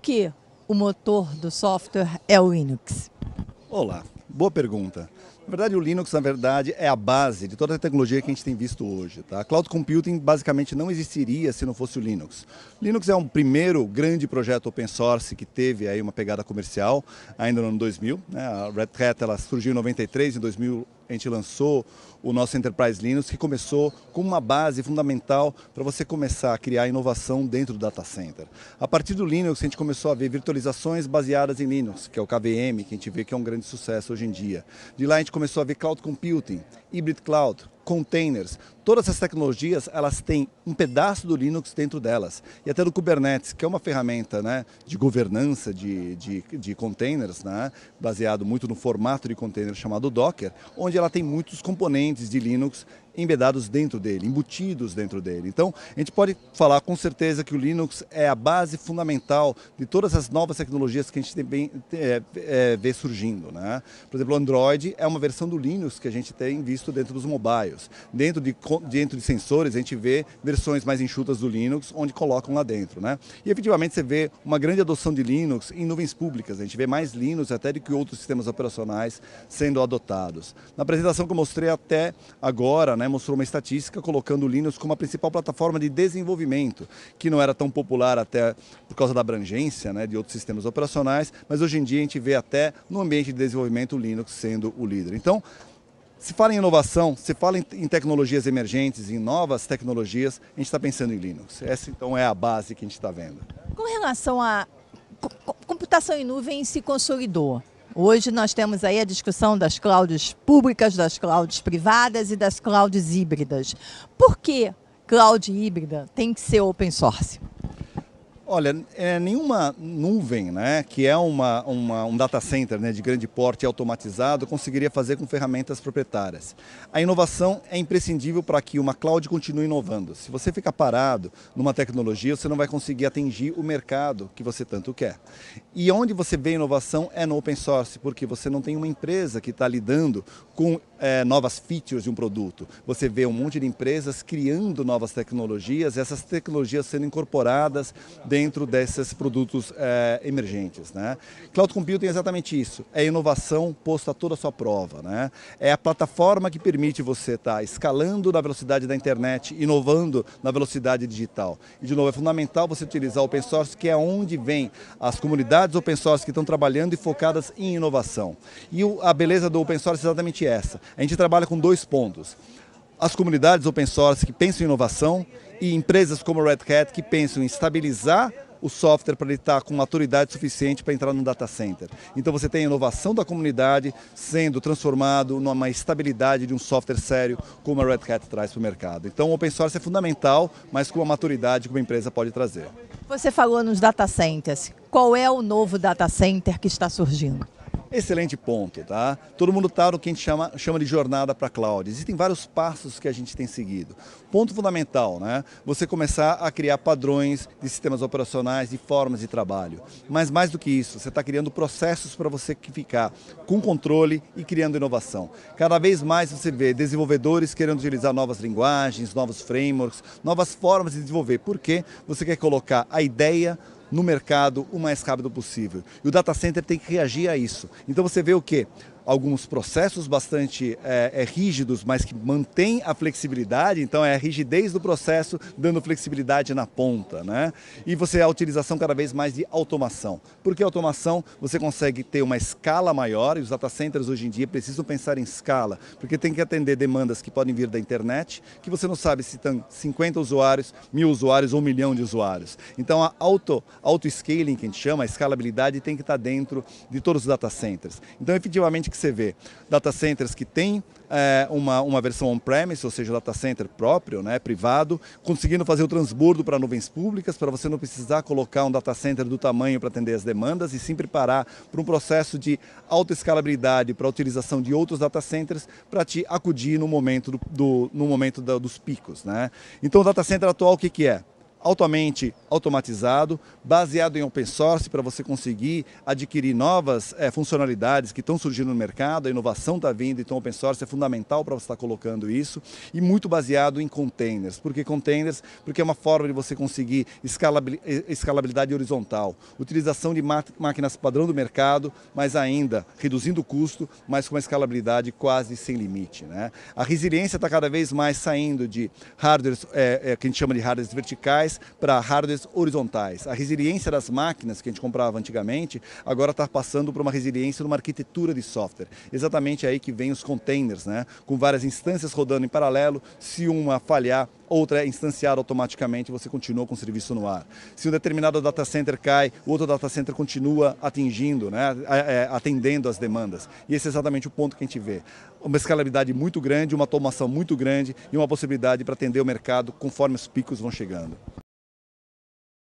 que o motor do software é o Linux? Olá, boa pergunta. Na verdade, o Linux, na verdade, é a base de toda a tecnologia que a gente tem visto hoje. Tá? Cloud Computing basicamente não existiria se não fosse o Linux. Linux é um primeiro grande projeto open source que teve aí uma pegada comercial ainda no ano 2000. Né? A Red Hat ela surgiu em 93, em 2000 a gente lançou o nosso Enterprise Linux, que começou com uma base fundamental para você começar a criar inovação dentro do data center. A partir do Linux, a gente começou a ver virtualizações baseadas em Linux, que é o KVM, que a gente vê que é um grande sucesso hoje em dia. De lá, a gente começou a ver Cloud Computing, Hybrid Cloud, containers. Todas essas tecnologias, elas têm um pedaço do Linux dentro delas. E até do Kubernetes, que é uma ferramenta né, de governança de, de, de containers, né, baseado muito no formato de container chamado Docker, onde ela tem muitos componentes de Linux embedados dentro dele, embutidos dentro dele. Então, a gente pode falar com certeza que o Linux é a base fundamental de todas as novas tecnologias que a gente tem, é, eh, eh, vê surgindo. Né? Por exemplo, o Android é uma versão do Linux que a gente tem visto dentro dos mobiles. Dentro de, dentro de sensores, a gente vê versões mais enxutas do Linux, onde colocam lá dentro. Né? E, efetivamente, você vê uma grande adoção de Linux em nuvens públicas. A gente vê mais Linux até do que outros sistemas operacionais sendo adotados. Na apresentação que eu mostrei até agora, né, mostrou uma estatística colocando o Linux como a principal plataforma de desenvolvimento, que não era tão popular até por causa da abrangência né, de outros sistemas operacionais, mas hoje em dia a gente vê até no ambiente de desenvolvimento o Linux sendo o líder. Então, se fala em inovação, se fala em tecnologias emergentes, em novas tecnologias, a gente está pensando em Linux. Essa então é a base que a gente está vendo. Com relação a computação em nuvem se consolidou, Hoje nós temos aí a discussão das clouds públicas, das clouds privadas e das clouds híbridas. Por que cloud híbrida tem que ser open source? Olha, é, nenhuma nuvem, né, que é uma, uma, um data center né, de grande porte automatizado, conseguiria fazer com ferramentas proprietárias. A inovação é imprescindível para que uma cloud continue inovando. Se você ficar parado numa tecnologia, você não vai conseguir atingir o mercado que você tanto quer. E onde você vê inovação é no open source, porque você não tem uma empresa que está lidando com é, novas features de um produto. Você vê um monte de empresas criando novas tecnologias, essas tecnologias sendo incorporadas dentro dentro desses produtos é, emergentes. Né? Cloud Computing é exatamente isso, é inovação posta a toda a sua prova. Né? É a plataforma que permite você estar tá escalando na velocidade da internet, inovando na velocidade digital. E de novo, é fundamental você utilizar open source, que é onde vem as comunidades open source que estão trabalhando e focadas em inovação. E a beleza do open source é exatamente essa. A gente trabalha com dois pontos. As comunidades open source que pensam em inovação e empresas como a Red Hat que pensam em estabilizar o software para ele estar com maturidade suficiente para entrar num data center. Então você tem a inovação da comunidade sendo transformado numa estabilidade de um software sério como a Red Hat traz para o mercado. Então o open source é fundamental, mas com a maturidade que uma empresa pode trazer. Você falou nos data centers. Qual é o novo data center que está surgindo? Excelente ponto, tá? Todo mundo está no que a gente chama, chama de jornada para a cloud. Existem vários passos que a gente tem seguido. Ponto fundamental, né? Você começar a criar padrões de sistemas operacionais, de formas de trabalho. Mas mais do que isso, você está criando processos para você ficar com controle e criando inovação. Cada vez mais você vê desenvolvedores querendo utilizar novas linguagens, novos frameworks, novas formas de desenvolver. Por quê? Você quer colocar a ideia no mercado o mais rápido possível. E o data center tem que reagir a isso. Então você vê o quê? alguns processos bastante é, é, rígidos, mas que mantém a flexibilidade, então é a rigidez do processo dando flexibilidade na ponta, né? E você a utilização cada vez mais de automação. Porque automação você consegue ter uma escala maior e os data centers hoje em dia precisam pensar em escala, porque tem que atender demandas que podem vir da internet, que você não sabe se estão 50 usuários, mil usuários ou um milhão de usuários. Então a auto, auto scaling que a gente chama, a escalabilidade tem que estar dentro de todos os data centers. Então efetivamente que você vê data centers que têm é, uma, uma versão on-premise, ou seja, data center próprio, né, privado, conseguindo fazer o transbordo para nuvens públicas, para você não precisar colocar um data center do tamanho para atender as demandas e sim preparar para um processo de alta escalabilidade para a utilização de outros data centers para te acudir no momento, do, do no momento da, dos picos. Né? Então, o data center atual, o que, que é? altamente automatizado, baseado em open source para você conseguir adquirir novas é, funcionalidades que estão surgindo no mercado, a inovação está vindo, então open source é fundamental para você estar tá colocando isso e muito baseado em containers. Por que containers? Porque é uma forma de você conseguir escalabilidade horizontal, utilização de máquinas padrão do mercado, mas ainda reduzindo o custo, mas com uma escalabilidade quase sem limite. Né? A resiliência está cada vez mais saindo de hardware, é, eh, é, eh, que a gente chama de hardwares verticais, verticais para hardwares horizontais. A resiliência das máquinas que a gente comprava antigamente, agora está passando para uma resiliência numa arquitetura de software. Exatamente aí que vem os containers, né? com várias instâncias rodando em paralelo, se uma falhar, outra é instanciada automaticamente, você continua com o serviço no ar. Se um determinado data center cai, o outro data center continua atingindo, né? É, atendendo as demandas. E esse é exatamente o ponto que a gente vê. Uma escalabilidade muito grande, uma automação muito grande e uma possibilidade para atender o mercado conforme os picos vão chegando.